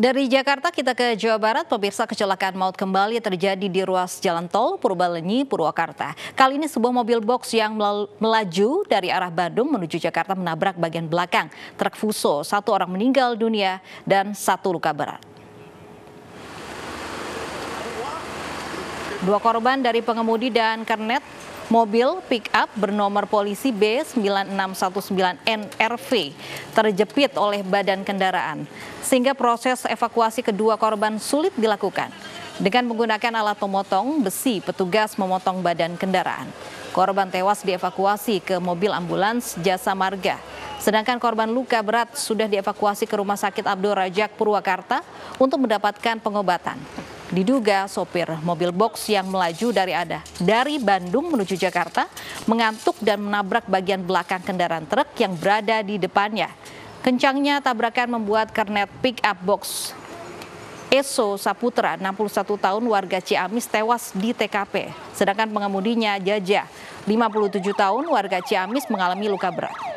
Dari Jakarta kita ke Jawa Barat, pemirsa kecelakaan maut kembali terjadi di ruas jalan tol Purbalenyi, Purwakarta. Kali ini sebuah mobil box yang melaju dari arah Bandung menuju Jakarta menabrak bagian belakang truk Fuso. Satu orang meninggal dunia dan satu luka berat. Dua korban dari pengemudi dan kernet mobil pick-up bernomor polisi B9619NRV terjepit oleh badan kendaraan, sehingga proses evakuasi kedua korban sulit dilakukan. Dengan menggunakan alat pemotong besi, petugas memotong badan kendaraan. Korban tewas dievakuasi ke mobil ambulans jasa marga. Sedangkan korban luka berat sudah dievakuasi ke Rumah Sakit Abdul Rajak Purwakarta untuk mendapatkan pengobatan. Diduga sopir mobil box yang melaju dari ada dari Bandung menuju Jakarta mengantuk dan menabrak bagian belakang kendaraan truk yang berada di depannya. Kencangnya tabrakan membuat kernet pick up box Eso Saputra, 61 tahun warga Ciamis tewas di TKP. Sedangkan pengemudinya Jaja, 57 tahun warga Ciamis mengalami luka berat.